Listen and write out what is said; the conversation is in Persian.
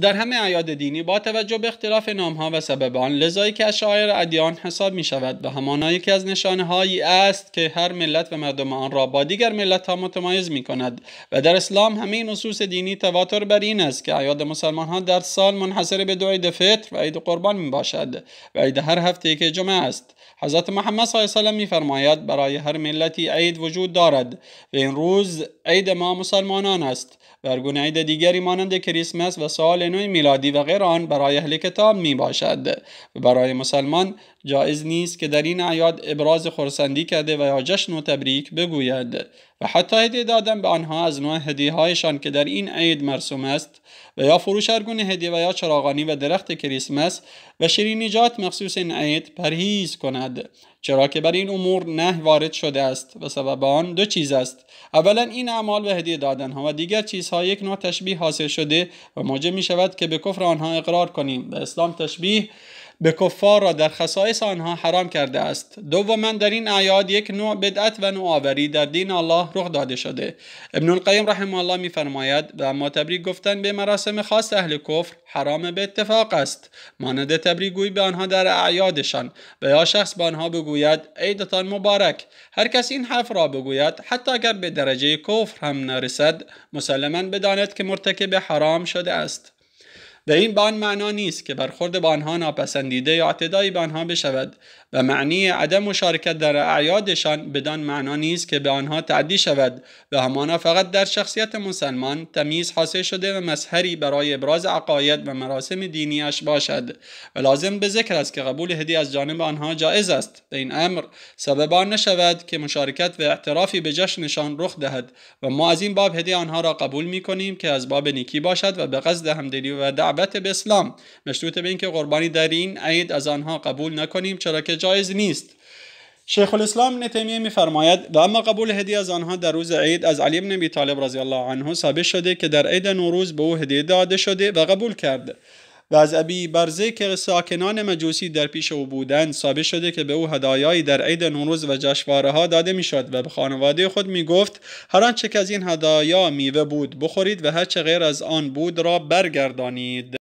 در همه عیاد دینی با توجه به اختلاف نامها و سبب آن لذایی که از ادیان حساب می شود به همان یکی از نشانه هایی است که هر ملت و مردم آن را با دیگر ملت ها متمایز می کند و در اسلام همه نصوص دینی تواتر بر این است که عیاد مسلمان ها در سال منحصر به دو عید فطر و عید قربان می باشد و عید هر هفته که جمعه است حضرت محمد صلی الله علیه و میفرماید برای هر ملتی عید وجود دارد و این روز عید ما مسلمانان است و عید دیگری مانند کریسمس و سال سال میلادی و غیر آن برای اهل کتاب می باشد برای مسلمان جائز نیست که در این عیاد ابراز خورسندی کرده و یا جشن و تبریک بگوید و حتی هدیه دادن به آنها از نوع هدیه هایشان که در این عید مرسوم است و یا فروش گونه هدیه و یا چراغانی و درخت کریسمس و شیرینیجات مخصوص این عید پرهیز کند چرا که بر این امور نه وارد شده است و سبب آن دو چیز است اولا این اعمال و هدیه دادن ها و دیگر چیزها یک نوع تشبیه حاصل شده و موجب می شود که به کفر آنها اقرار کنیم به اسلام تشبیه به کفار را در خصائص آنها حرام کرده است دوما در این اعیاد یک نوع بدعت و نوآوری در دین الله رخ داده شده ابن القیم رحمه الله میفرماید و اما تبریک گفتن به مراسم خاص اهل کفر حرام به اتفاق است مانند تبریک گویی به آنها در اعیادشان و یا شخص به آنها بگوید عیدتان مبارک هر کس این حرف را بگوید حتی اگر به درجه کفر هم نرسد مسلما بداند که مرتکب حرام شده است به این بان معنا نیست که برخورد با آنها ناپسندیده یا اعتدایی به آنها بشود و معنی عدم مشارکت در اعیادشان بدان معنا نیست که به آنها تعدی شود و همانا فقط در شخصیت مسلمان تمیز حاصل شده و مسهری برای ابراز عقاید و مراسم دینیش باشد و لازم به ذکر است که قبول هدی از جانب آنها جائز است به این امر سبب آن نشود که مشارکت و اعترافی به جشنشان رخ دهد و ما از این باب هدی آنها را قبول می کنیم که از باب نیکی باشد و به قصد همدلی و دعوت به اسلام مشروط به اینکه قربانی در این عید از آنها قبول نکنیم چرا که جایز نیست شیخ الاسلام نتمیه میفرماید و اما قبول هدیه از آنها در روز عید از علی بن طالب رضی الله عنه ثابت شده که در عید نوروز به او هدیه داده شده و قبول کرده و از ابی برزه که ساکنان مجوسی در پیش او بودند ثابت شده که به او هدایایی در عید نوروز و جشنواره ها داده میشد و به خانواده خود می گفت هر آنچه که از این هدایا میوه بود بخورید و چه غیر از آن بود را برگردانید